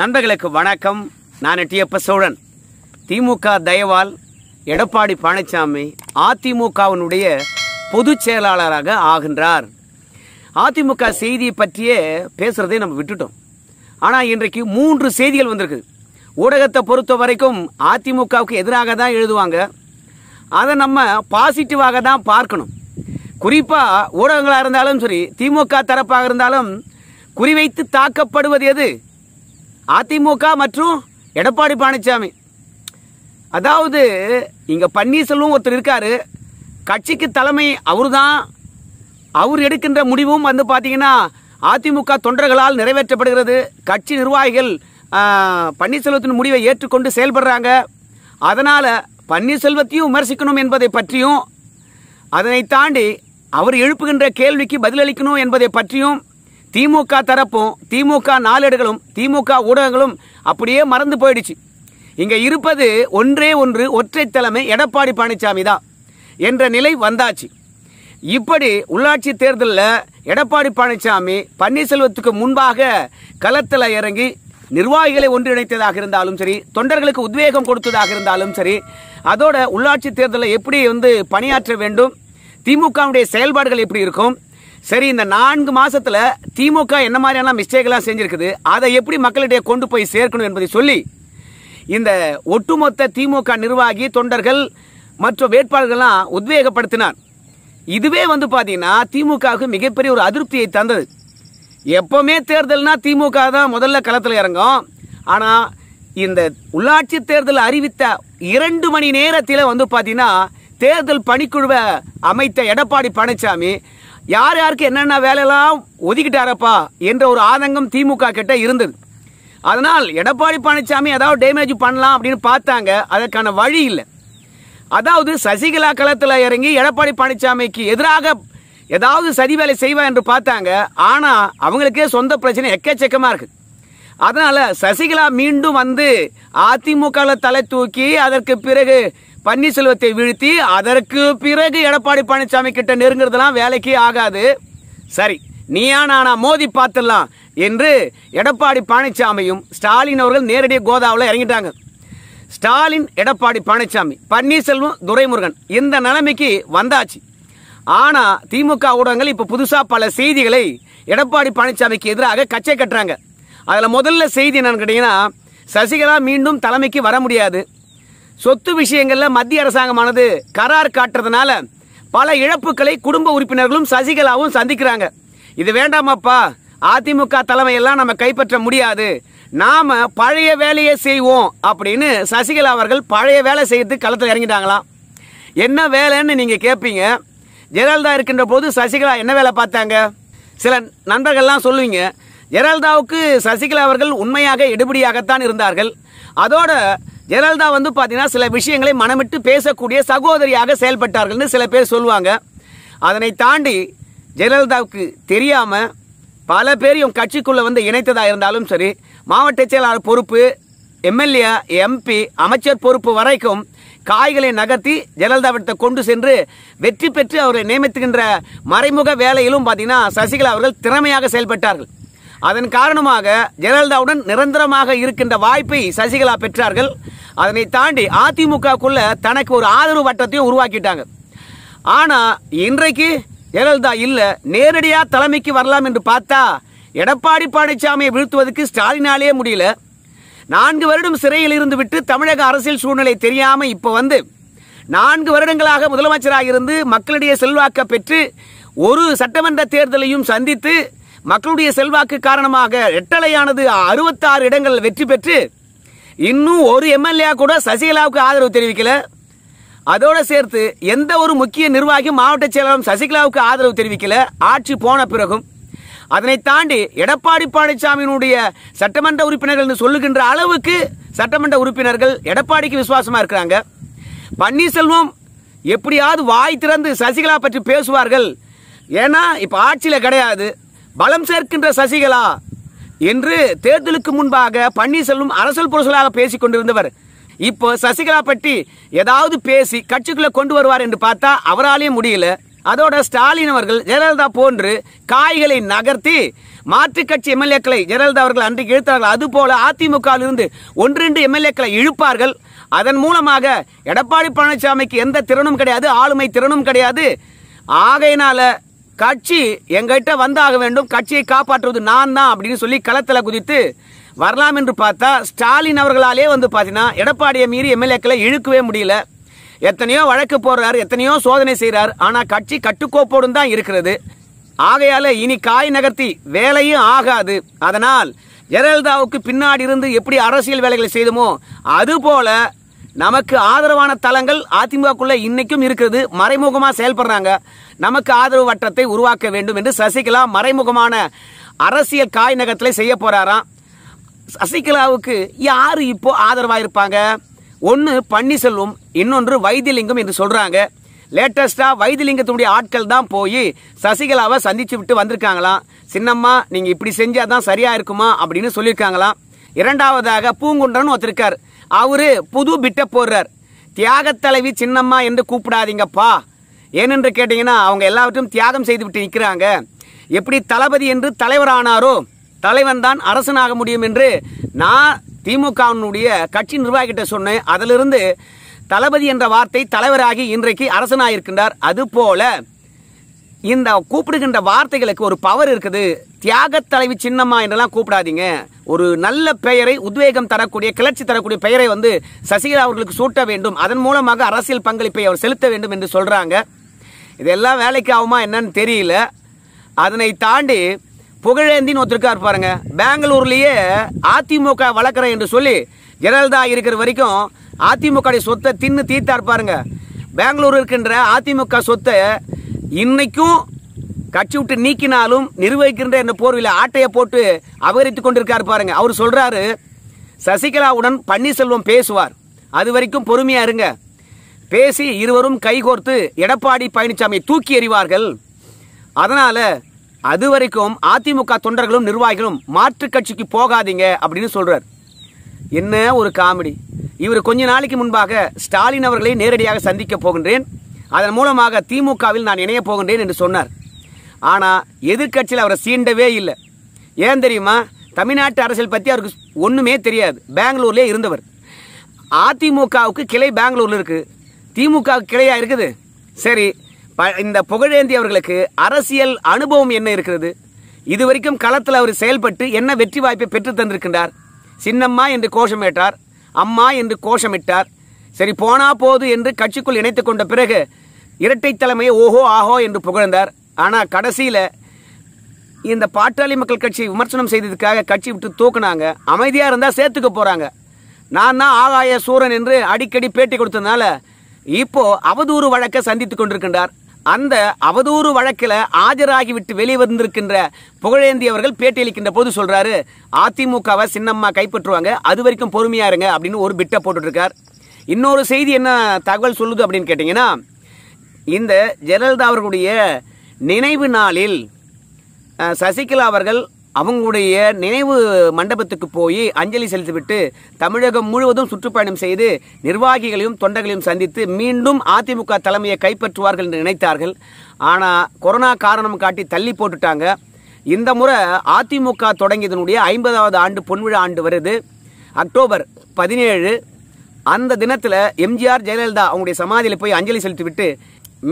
நண்பர்களுக்கு வணக்கம் நான் டிஎப்ப சோழன் திமுக தயவால் எடப்பாடி பழனிசாமி அதிமுகவினுடைய பொதுச் செயலாளராக ஆகின்றார் அதிமுக செய்தியை பற்றியே பேசுறதை நம்ம விட்டுட்டோம் ஆனால் இன்றைக்கு மூன்று செய்திகள் வந்திருக்கு ஊடகத்தை பொறுத்த வரைக்கும் அதிமுகவுக்கு எதிராக தான் எழுதுவாங்க அதை நம்ம பாசிட்டிவாக தான் பார்க்கணும் குறிப்பாக ஊடகங்களாக இருந்தாலும் சரி திமுக தரப்பாக இருந்தாலும் குறிவைத்து தாக்கப்படுவது எது அதிமுக மற்றும் எடப்பாடி பழனிசாமி அதாவது இங்கே பன்னீர்செல்வம் ஒருத்தர் இருக்கார் கட்சிக்கு தலைமை அவர் தான் அவர் எடுக்கின்ற முடிவும் வந்து பார்த்தீங்கன்னா அதிமுக தொண்டர்களால் நிறைவேற்றப்படுகிறது கட்சி நிர்வாகிகள் பன்னீர்செல்வத்தின் முடிவை ஏற்றுக்கொண்டு செயல்படுறாங்க அதனால் பன்னீர்செல்வத்தையும் விமர்சிக்கணும் என்பதை பற்றியும் அதனை தாண்டி அவர் எழுப்புகின்ற கேள்விக்கு பதிலளிக்கணும் என்பதை பற்றியும் திமுக தரப்பும் திமுக நாளேடுகளும் திமுக ஊடகங்களும் அப்படியே மறந்து போயிடுச்சு இங்க இருப்பது ஒன்றே ஒன்று ஒற்றை தலைமை எடப்பாடி பழனிசாமி தான் என்ற நிலை வந்தாச்சு இப்படி உள்ளாட்சி தேர்தலில் எடப்பாடி பழனிசாமி பன்னீர்செல்வத்துக்கு முன்பாக களத்தில் இறங்கி நிர்வாகிகளை ஒன்றிணைத்ததாக இருந்தாலும் சரி தொண்டர்களுக்கு உத்வேகம் கொடுத்ததாக இருந்தாலும் சரி அதோட உள்ளாட்சி தேர்தலில் எப்படி வந்து பணியாற்ற வேண்டும் திமுகவுடைய செயல்பாடுகள் எப்படி இருக்கும் சரி இந்த நான்கு மாசத்துல திமுக என்ன மாதிரியான மிஸ்டேக்லாம் செஞ்சிருக்குது அதை எப்படி மக்களிடையே கொண்டு போய் சேர்க்கணும் என்பதை சொல்லி இந்த ஒட்டுமொத்த திமுக நிர்வாகி தொண்டர்கள் மற்றும் வேட்பாளர்கள்லாம் உத்வேகப்படுத்தினார் இதுவே வந்து பாத்தீங்கன்னா திமுகவுக்கு மிகப்பெரிய ஒரு அதிருப்தியை தந்தது எப்பவுமே தேர்தல்னா திமுக தான் முதல்ல களத்தில் இறங்கும் ஆனால் இந்த உள்ளாட்சி தேர்தல் அறிவித்த இரண்டு மணி நேரத்தில் வந்து பாத்தீங்கன்னா தேர்தல் பணிக்குழுவை அமைத்த எடப்பாடி பழனிசாமி யார் யாருக்கு என்னென்ன வேலையெல்லாம் ஒதுக்கிட்டாரப்பா என்ற ஒரு ஆதங்கம் திமுக கிட்ட இருந்தது அதனால் எடப்பாடி பழனிசாமி ஏதாவது டேமேஜ் பண்ணலாம் அப்படின்னு பார்த்தாங்க அதற்கான வழி இல்லை அதாவது சசிகலா களத்தில் இறங்கி எடப்பாடி பழனிசாமிக்கு எதிராக ஏதாவது சதி வேலை செய்வா என்று பார்த்தாங்க ஆனால் அவங்களுக்கே சொந்த பிரச்சனை எக்கச்சக்கமாக இருக்குது அதனால் சசிகலா மீண்டும் வந்து அதிமுகவில் தலை தூக்கி அதற்கு பிறகு பன்னீர்செல்வத்தை வீழ்த்தி அதற்கு பிறகு எடப்பாடி பழனிசாமி கிட்ட நெருங்குறதுலாம் வேலைக்கே ஆகாது சரி நீயா நானா மோதி பார்த்துடலாம் என்று எடப்பாடி பழனிசாமியும் ஸ்டாலின் அவர்கள் நேரடியாக கோதாவில் இறங்கிட்டாங்க ஸ்டாலின் எடப்பாடி பழனிசாமி பன்னீர்செல்வம் துரைமுருகன் இந்த நிலைமைக்கு வந்தாச்சு ஆனால் திமுக ஊடகங்கள் இப்போ புதுசாக பல செய்திகளை எடப்பாடி பழனிசாமிக்கு எதிராக கச்சை கட்டுறாங்க அதில் முதல்ல செய்தி என்னன்னு கேட்டிங்கன்னா சசிகலா மீண்டும் தலைமைக்கு வர முடியாது சொத்து விஷயங்கள்ல மத்திய அரசாங்கமானது கரார் காட்டுறதுனால பல இழப்புகளை குடும்ப உறுப்பினர்களும் சசிகலாவும் சந்திக்கிறாங்க இது வேண்டாமப்பா அதிமுக தலைமையெல்லாம் நம்ம கைப்பற்ற முடியாது நாம பழைய வேலையை செய்வோம் அப்படின்னு சசிகலா அவர்கள் பழைய வேலை செய்யறது களத்தில் இறங்கிட்டாங்களாம் என்ன வேலைன்னு நீங்க கேட்பீங்க ஜெயலலிதா இருக்கின்ற போது சசிகலா என்ன வேலை பார்த்தாங்க சில நண்பர்கள்லாம் சொல்லுவீங்க ஜெயலலிதாவுக்கு சசிகலா அவர்கள் உண்மையாக எடுபடியாகத்தான் இருந்தார்கள் அதோட ஜெயலலிதா வந்து பார்த்தீங்கன்னா சில விஷயங்களை மனமிட்டு பேசக்கூடிய சகோதரியாக செயல்பட்டார்கள்னு சில பேர் சொல்லுவாங்க அதனை தாண்டி ஜெயலலிதாவுக்கு தெரியாமல் பல பேர் இவங்க கட்சிக்குள்ளே வந்து இணைத்ததாக இருந்தாலும் சரி மாவட்ட செயலாளர் பொறுப்பு எம்எல்ஏ எம்பி அமைச்சர் பொறுப்பு வரைக்கும் காய்களை நகர்த்தி ஜெயலலிதாவிடத்தை கொண்டு சென்று வெற்றி பெற்று அவரை நியமித்துகின்ற மறைமுக வேலையிலும் பார்த்தீங்கன்னா சசிகலா அவர்கள் திறமையாக செயல்பட்டார்கள் அதன் காரணமாக ஜெயலலிதாவுடன் நிரந்தரமாக இருக்கின்ற வாய்ப்பை சசிகலா பெற்றார்கள் அதனை தாண்டி அதிமுகக்குள்ள தனக்கு ஒரு ஆதரவு வட்டத்தையும் உருவாக்கிட்டாங்க ஆனால் இன்றைக்கு ஜெயலலிதா இல்லை நேரடியாக தலைமைக்கு வரலாம் என்று பார்த்தா எடப்பாடி பழனிசாமியை வீழ்த்துவதற்கு ஸ்டாலினாலே முடியல நான்கு வருடம் சிறையில் இருந்து விட்டு தமிழக அரசியல் சூழ்நிலை தெரியாமல் இப்போ வந்து நான்கு வருடங்களாக முதலமைச்சராக இருந்து மக்களிடையே செல்வாக்க பெற்று ஒரு சட்டமன்ற தேர்தலையும் சந்தித்து மக்களுடைய செல்வாக்கு காரணமாக எட்டலையானது அறுபத்தாறு இடங்கள் வெற்றி பெற்று இன்னும் ஒரு எம்எல்ஏ கூட சசிகலாவுக்கு ஆதரவு தெரிவிக்கல அதோடு சேர்த்து எந்த ஒரு முக்கிய நிர்வாகியும் மாவட்ட செயலாளரும் சசிகலாவுக்கு ஆதரவு தெரிவிக்கல ஆட்சி போன பிறகும் அதனை தாண்டி எடப்பாடி பழனிசாமியினுடைய சட்டமன்ற உறுப்பினர்கள் சொல்லுகின்ற அளவுக்கு சட்டமன்ற உறுப்பினர்கள் எடப்பாடிக்கு விசுவாசமா இருக்கிறாங்க பன்னீர்செல்வம் எப்படியாவது வாய் திறந்து சசிகலா பற்றி பேசுவார்கள் ஏன்னா இப்ப ஆட்சியில கிடையாது பலம் சேர்க்கின்ற சசிகலா என்று தேர்தலுக்கு முன்பாக பன்னீர்செல்வம் அரசல் புரசலாக பேசிக் கொண்டிருந்தவர் இப்போ சசிகலா பற்றி ஏதாவது பேசி கட்சிக்குள்ள கொண்டு வருவார் என்று பார்த்தா அவராலேயே முடியல அதோட ஸ்டாலின் அவர்கள் ஜெயலலிதா போன்று காய்களை நகர்த்தி மாற்று கட்சி எம்எல்ஏக்களை ஜெயலலிதா அவர்கள் அன்றைக்கு இழுத்தார்கள் அது அதுபோல அதிமுகவிலிருந்து ஒன்றிரண்டு எம்எல்ஏக்களை இழுப்பார்கள் அதன் மூலமாக எடப்பாடி பழனிசாமிக்கு எந்த திறனும் கிடையாது ஆளுமை திறனும் கிடையாது ஆகையினால கட்சி எங்கிட்ட வந்தாக வேண்டும் கட்சியை காப்பாற்றுவது நான் தான் அப்படின்னு சொல்லி களத்தில் குதித்து வரலாம் என்று பார்த்தா ஸ்டாலின் அவர்களாலே வந்து பார்த்தீங்கன்னா எடப்பாடியை மீறி எம்எல்ஏக்களை இழுக்கவே முடியல எத்தனையோ வழக்கு போடுறார் எத்தனையோ சோதனை செய்கிறார் ஆனால் கட்சி கட்டுக்கோப்போடும் தான் இருக்கிறது ஆகையால் இனி காய் நகர்த்தி வேலையும் ஆகாது அதனால் ஜெயலலிதாவுக்கு பின்னாடி இருந்து எப்படி அரசியல் வேலைகளை செய்துமோ அதுபோல நமக்கு ஆதரவான தளங்கள் அதிமுகக்குள்ள இன்னைக்கும் இருக்கிறது மறைமுகமாக செயல்படுறாங்க நமக்கு ஆதரவு வட்டத்தை உருவாக்க வேண்டும் என்று சசிகலா மறைமுகமான அரசியல் காய் நகரத்தில் செய்ய போறாராம் சசிகலாவுக்கு யார் இப்போ ஆதரவாக இருப்பாங்க ஒன்று பன்னீர்செல்வம் இன்னொன்று வைத்தியலிங்கம் என்று சொல்றாங்க லேட்டஸ்டாக வைத்தியலிங்கத்துடைய ஆட்கள் தான் போய் சசிகலாவை சந்திச்சு விட்டு வந்திருக்காங்களாம் சின்னம்மா நீங்கள் இப்படி செஞ்சால் தான் சரியாக இருக்குமா அப்படின்னு சொல்லியிருக்காங்களாம் இரண்டாவதாக பூங்குன்றன் ஒருத்தருக்கார் அவரு புது பிட்டை போடுறார் தலைவி சின்னம்மா என்று கூப்பிடாதீங்கப்பா ஏனென்று கேட்டிங்கன்னா அவங்க எல்லாவற்றும் தியாகம் செய்துவிட்டு நிற்கிறாங்க எப்படி தளபதி என்று தலைவரானாரோ தலைவன் தான் அரசனாக முடியும் என்று நான் திமுகவினுடைய கட்சி நிர்வாகிகிட்ட சொன்னேன் அதிலிருந்து தளபதி என்ற வார்த்தை தலைவராகி இன்றைக்கு அரசனாயிருக்கின்றார் அதுபோல இந்த கூப்பிடுகின்ற வார்த்தைகளுக்கு ஒரு பவர் இருக்குது தியாக தலைவி சின்னம்மா என்றெல்லாம் கூப்பிடாதீங்க ஒரு நல்ல பெயரை உத்வேகம் தரக்கூடிய கிளர்ச்சி தரக்கூடிய பெயரை வந்து சசிகலா அவர்களுக்கு சூட்ட வேண்டும் அதன் மூலமாக அரசியல் பங்களிப்பை அவர் செலுத்த வேண்டும் என்று சொல்கிறாங்க இதெல்லாம் வேலைக்கு ஆகுமா என்னன்னு தெரியல அதனை தாண்டி புகழேந்தின்னு ஒருத்தருக்கா இருப்பாருங்க பெங்களூர்லேயே அதிமுக வளர்க்குறேன் என்று சொல்லி ஜெயலலிதா இருக்கிற வரைக்கும் அதிமுக சொத்தை தின்னு தீர்த்தா இருப்பாருங்க பெங்களூர் இருக்கின்ற அதிமுக சொத்தை இன்னைக்கும் கட்சி விட்டு நீக்கினாலும் நிர்வகிக்கின்ற இந்த போர்வையில் ஆட்டையை போட்டு அபகரித்து கொண்டிருக்காரு பாருங்க அவர் சொல்றாரு சசிகலாவுடன் பன்னீர்செல்வம் பேசுவார் அது வரைக்கும் பொறுமையா இருங்க பேசி இருவரும் கைகோர்த்து எடப்பாடி பழனிசாமி தூக்கி எறிவார்கள் அதனால அது வரைக்கும் அதிமுக தொண்டர்களும் நிர்வாகிகளும் மாற்று கட்சிக்கு போகாதீங்க அப்படின்னு சொல்றார் என்ன ஒரு காமெடி இவர் கொஞ்ச நாளைக்கு முன்பாக ஸ்டாலின் அவர்களை நேரடியாக சந்திக்க போகின்றேன் அதன் மூலமாக திமுகவில் நான் இணையப் போகின்றேன் என்று சொன்னார் ஆனால் எதிர்கட்சியில் அவரை சீண்டவே இல்லை ஏன் தெரியுமா தமிழ்நாட்டு அரசியல் பற்றி அவருக்கு ஒன்றுமே தெரியாது பெங்களூர்லேயே இருந்தவர் அதிமுகவுக்கு கிளை பெங்களூரில் இருக்குது திமுக கிளையாக இருக்குது சரி ப இந்த புகழேந்தி அவர்களுக்கு அரசியல் அனுபவம் என்ன இருக்கிறது இது வரைக்கும் களத்தில் அவர் செயல்பட்டு என்ன வெற்றி வாய்ப்பை பெற்று தந்திருக்கின்றார் சின்னம்மா என்று கோஷமிட்டார் அம்மா என்று கோஷமிட்டார் சரி போனா போது என்று கட்சிக்குள் இணைத்து கொண்ட பிறகு இரட்டை தலைமையை ஓஹோ ஆஹோ என்று புகழ்ந்தார் ஆனால் கடைசியில் இந்த பாட்டாளி மக்கள் கட்சியை விமர்சனம் செய்ததுக்காக கட்சி விட்டு தூக்குனாங்க அமைதியாக இருந்தால் சேர்த்துக்க போகிறாங்க நான் தான் ஆகாய சூரன் என்று அடிக்கடி பேட்டி கொடுத்ததுனால இப்போ அவதூறு வழக்கை சந்தித்து கொண்டிருக்கின்றார் அந்த அவதூறு வழக்கில் ஆஜராகிவிட்டு வெளிவந்திருக்கின்ற புகழேந்தி அவர்கள் பேட்டியளிக்கின்ற போது சொல்றாரு அதிமுகவை சின்னம்மா கைப்பற்றுவாங்க அது வரைக்கும் பொறுமையா இருங்க அப்படின்னு ஒரு பிட்டை போட்டுட்டு இருக்கார் இன்னொரு செய்தி என்ன தகவல் சொல்லுது அப்படின்னு கேட்டீங்கன்னா இந்த ஜெயலலிதா அவர்களுடைய நினைவு நாளில் சசிகலா அவர்கள் அவங்களுடைய நினைவு மண்டபத்துக்கு போய் அஞ்சலி செலுத்திவிட்டு தமிழகம் முழுவதும் சுற்றுப்பயணம் செய்து நிர்வாகிகளையும் தொண்டர்களையும் சந்தித்து மீண்டும் அதிமுக தலைமையை கைப்பற்றுவார்கள் என்று நினைத்தார்கள் ஆனால் கொரோனா காரணம் காட்டி தள்ளி போட்டுட்டாங்க இந்த முறை அதிமுக தொடங்கியதனுடைய ஐம்பதாவது ஆண்டு பொன்விழா ஆண்டு வருது அக்டோபர் பதினேழு அந்த தினத்தில் எம்ஜிஆர் ஜெயலலிதா அவங்களுடைய சமாதியில் போய் அஞ்சலி செலுத்திவிட்டு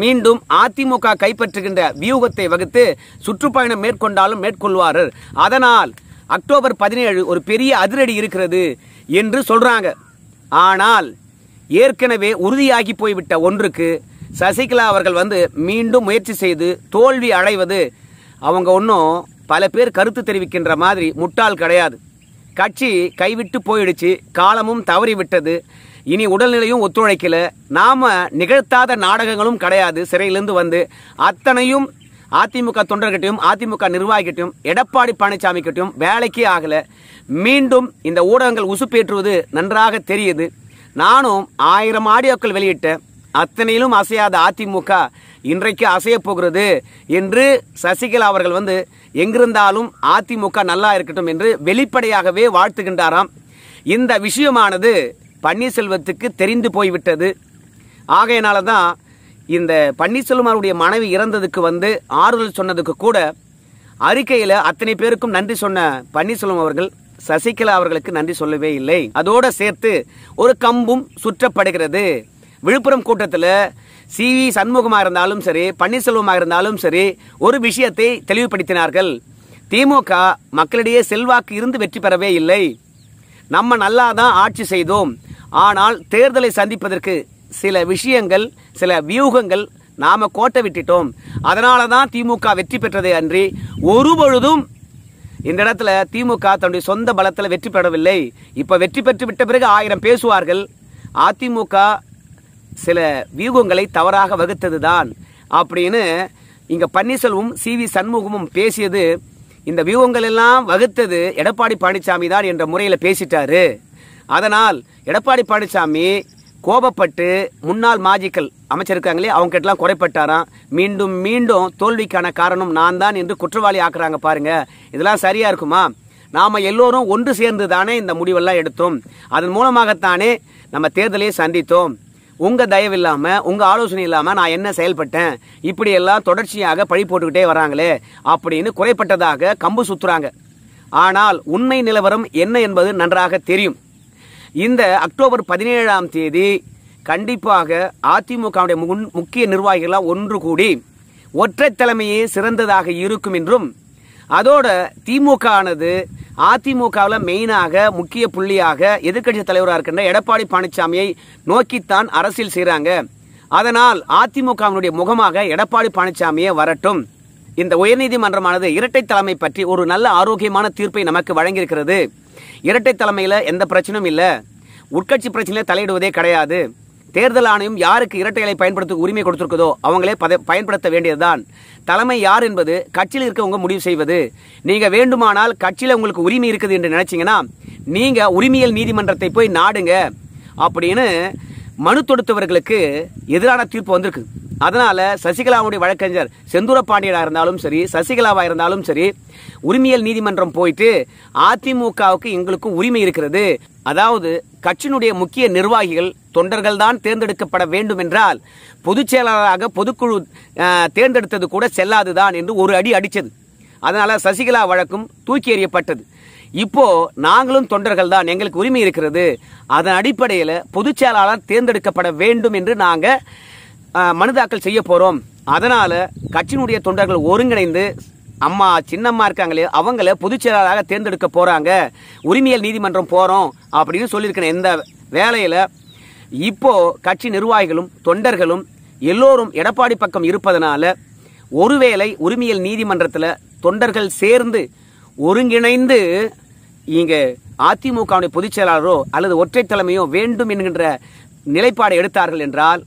மீண்டும் அதிமுக கைப்பற்றுகின்ற வியூகத்தை வகுத்து சுற்றுப்பயணம் மேற்கொண்டாலும் மேற்கொள்வார் அதனால் அக்டோபர் பதினேழு ஒரு பெரிய அதிரடி இருக்கிறது என்று சொல்றாங்க ஆனால் ஏற்கனவே உறுதியாகி போய்விட்ட ஒன்றுக்கு சசிகலா அவர்கள் வந்து மீண்டும் முயற்சி செய்து தோல்வி அடைவது அவங்க ஒன்றும் பல பேர் கருத்து தெரிவிக்கின்ற மாதிரி முட்டாள் கிடையாது கட்சி கைவிட்டு போயிடுச்சு காலமும் தவறிவிட்டது இனி உடல்நிலையும் ஒத்துழைக்கல நாம நிகழ்த்தாத நாடகங்களும் கிடையாது சிறையிலிருந்து வந்து அத்தனையும் அதிமுக தொண்டர்கிட்டையும் அதிமுக நிர்வாகிகிட்டையும் எடப்பாடி பழனிசாமி கிட்டையும் வேலைக்கே ஆகல மீண்டும் இந்த ஊடகங்கள் உசுப்பேற்றுவது நன்றாக தெரியுது நானும் ஆயிரம் ஆடியோக்கள் வெளியிட்ட அத்தனையிலும் அசையாத அதிமுக இன்றைக்கு அசைய போகிறது என்று சசிகலா அவர்கள் வந்து எங்கிருந்தாலும் அதிமுக நல்லா இருக்கட்டும் என்று வெளிப்படையாகவே வாழ்த்துகின்றாராம் இந்த விஷயமானது பன்னீர்செல்வத்துக்கு தெரிந்து போய்விட்டது ஆகையினால தான் இந்த பன்னீர்செல்வமாருடைய மனைவி இறந்ததுக்கு வந்து ஆறுதல் சொன்னதுக்கு கூட அறிக்கையில் அத்தனை பேருக்கும் நன்றி சொன்ன பன்னீர்செல்வம் அவர்கள் சசிகலா அவர்களுக்கு நன்றி சொல்லவே இல்லை அதோடு சேர்த்து ஒரு கம்பும் சுற்றப்படுகிறது விழுப்புரம் கூட்டத்தில் சி வி சண்முகமாக இருந்தாலும் சரி பன்னீர்செல்வமாக இருந்தாலும் சரி ஒரு விஷயத்தை தெளிவுபடுத்தினார்கள் திமுக மக்களிடையே செல்வாக்கு இருந்து வெற்றி பெறவே இல்லை நம்ம நல்லா தான் ஆட்சி செய்தோம் ஆனால் தேர்தலை சந்திப்பதற்கு சில விஷயங்கள் சில வியூகங்கள் நாம் கோட்டை விட்டுட்டோம் அதனால தான் திமுக வெற்றி பெற்றதை அன்றி ஒருபொழுதும் இந்த இடத்துல திமுக தன்னுடைய சொந்த பலத்தில் வெற்றி பெறவில்லை இப்போ வெற்றி பெற்று விட்ட பிறகு ஆயிரம் பேசுவார்கள் அதிமுக சில வியூகங்களை தவறாக வகுத்தது தான் அப்படின்னு இங்கே பன்னீர்செல்வம் சி வி சண்முகமும் பேசியது இந்த வியூகங்கள் எல்லாம் வகுத்தது எடப்பாடி பழனிசாமி தான் என்ற முறையில் பேசிட்டாரு அதனால் எடப்பாடி பழனிசாமி கோபப்பட்டு முன்னாள் மாஜிக்கல் அமைச்சர் இருக்காங்களே அவங்க கிட்டலாம் குறைப்பட்டாராம் மீண்டும் மீண்டும் தோல்விக்கான காரணம் நான் தான் என்று குற்றவாளி ஆக்குறாங்க பாருங்க இதெல்லாம் சரியா இருக்குமா நாம் எல்லோரும் ஒன்று சேர்ந்து தானே இந்த முடிவெல்லாம் எடுத்தோம் அதன் மூலமாகத்தானே நம்ம தேர்தலையே சந்தித்தோம் உங்கள் தயவு இல்லாம உங்கள் ஆலோசனை இல்லாமல் நான் என்ன செயல்பட்டேன் இப்படியெல்லாம் தொடர்ச்சியாக பழி போட்டுக்கிட்டே வராங்களே அப்படின்னு குறைப்பட்டதாக கம்பு சுற்றுறாங்க ஆனால் உண்மை நிலவரம் என்ன என்பது நன்றாக தெரியும் இந்த அக்டோபர் பதினேழாம் தேதி கண்டிப்பாக அதிமுகவுடைய முக்கிய நிர்வாகிகளாக ஒன்று கூடி ஒற்றை தலைமையே சிறந்ததாக இருக்கும் என்றும் அதோட திமுக ஆனது அதிமுகவில் மெயினாக முக்கிய புள்ளியாக எதிர்க்கட்சி தலைவராக இருக்கின்ற எடப்பாடி பழனிசாமியை நோக்கித்தான் அரசியல் செய்கிறாங்க அதனால் அதிமுகவினுடைய முகமாக எடப்பாடி பழனிசாமியே வரட்டும் இந்த உயர்நீதிமன்றமானது இரட்டை தலைமை பற்றி ஒரு நல்ல ஆரோக்கியமான தீர்ப்பை நமக்கு வழங்கியிருக்கிறது இரட்டை தலைமையில் எந்த பிரச்சனையும் இல்லை உட்கட்சி பிரச்சனையில் தலையிடுவதே கிடையாது தேர்தல் ஆணையம் யாருக்கு இரட்டைகளை பயன்படுத்த உரிமை கொடுத்துருக்குதோ அவங்களே பயன்படுத்த வேண்டியதுதான் தலைமை யார் என்பது கட்சியில் இருக்கவங்க முடிவு செய்வது நீங்கள் வேண்டுமானால் கட்சியில் உங்களுக்கு உரிமை இருக்குது என்று நினைச்சிங்கன்னா நீங்கள் உரிமையல் நீதிமன்றத்தை போய் நாடுங்க அப்படின்னு மனு தொடுத்தவர்களுக்கு எதிரான தீர்ப்பு வந்திருக்கு அதனால சசிகலாவுடைய வழக்கறிஞர் செந்தூர பாண்டியனாக இருந்தாலும் சரி சசிகலாவாக இருந்தாலும் சரி உரிமையல் நீதிமன்றம் போயிட்டு அதிமுகவுக்கு எங்களுக்கும் உரிமை இருக்கிறது அதாவது கட்சியினுடைய முக்கிய நிர்வாகிகள் தொண்டர்கள் தான் தேர்ந்தெடுக்கப்பட வேண்டும் என்றால் பொதுச் செயலாளராக பொதுக்குழு தேர்ந்தெடுத்தது கூட செல்லாதுதான் என்று ஒரு அடி அடித்தது அதனால சசிகலா வழக்கும் தூக்கி எறியப்பட்டது இப்போ நாங்களும் தொண்டர்கள் தான் எங்களுக்கு உரிமை இருக்கிறது அதன் அடிப்படையில் பொதுச் செயலாளர் தேர்ந்தெடுக்கப்பட வேண்டும் என்று நாங்கள் மனு தாக்கல் செய்ய போகிறோம் அதனால் கட்சியினுடைய தொண்டர்கள் ஒருங்கிணைந்து அம்மா சின்னம்மா இருக்காங்களே அவங்கள பொதுச் செயலாளராக தேர்ந்தெடுக்க போகிறாங்க உரிமையல் நீதிமன்றம் போகிறோம் அப்படின்னு சொல்லியிருக்கிற இந்த வேலையில் இப்போது கட்சி நிர்வாகிகளும் தொண்டர்களும் எல்லோரும் எடப்பாடி பக்கம் இருப்பதனால ஒருவேளை உரிமையல் நீதிமன்றத்தில் தொண்டர்கள் சேர்ந்து ஒருங்கிணைந்து இங்கே அதிமுகவுடைய பொதுச் செயலாளரோ அல்லது ஒற்றை தலைமையோ வேண்டும் என்கின்ற நிலைப்பாடு எடுத்தார்கள் என்றால்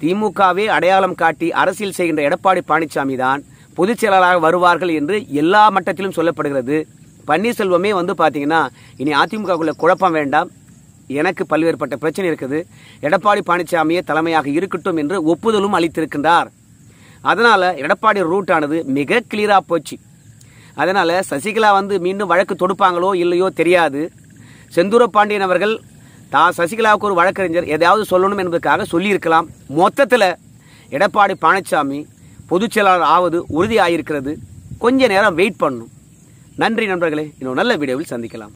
திமுகவே அடையாளம் காட்டி அரசியல் செய்கின்ற எடப்பாடி பழனிசாமி தான் பொதுச் செயலாளராக வருவார்கள் என்று எல்லா மட்டத்திலும் சொல்லப்படுகிறது பன்னீர்செல்வமே வந்து பார்த்தீங்கன்னா இனி அதிமுகவுக்குள்ள குழப்பம் வேண்டாம் எனக்கு பல்வேறுபட்ட பிரச்சனை இருக்குது எடப்பாடி பழனிசாமியே தலைமையாக இருக்கட்டும் என்று ஒப்புதலும் அளித்திருக்கின்றார் அதனால் எடப்பாடி ரூட்டானது மிக கிளியராக போச்சு அதனால் சசிகலா வந்து மீண்டும் வழக்கு தொடுப்பாங்களோ இல்லையோ தெரியாது செந்தூர பாண்டியன் அவர்கள் தான் சசிகலாவுக்கு ஒரு வழக்கறிஞர் எதையாவது சொல்லணும் என்பதற்காக சொல்லியிருக்கலாம் மொத்தத்தில் எடப்பாடி பழனிசாமி பொதுச் செயலாளர் ஆவது உறுதியாகிருக்கிறது கொஞ்ச நேரம் வெயிட் பண்ணணும் நன்றி நண்பர்களே இன்னும் நல்ல வீடியோவில் சந்திக்கலாம்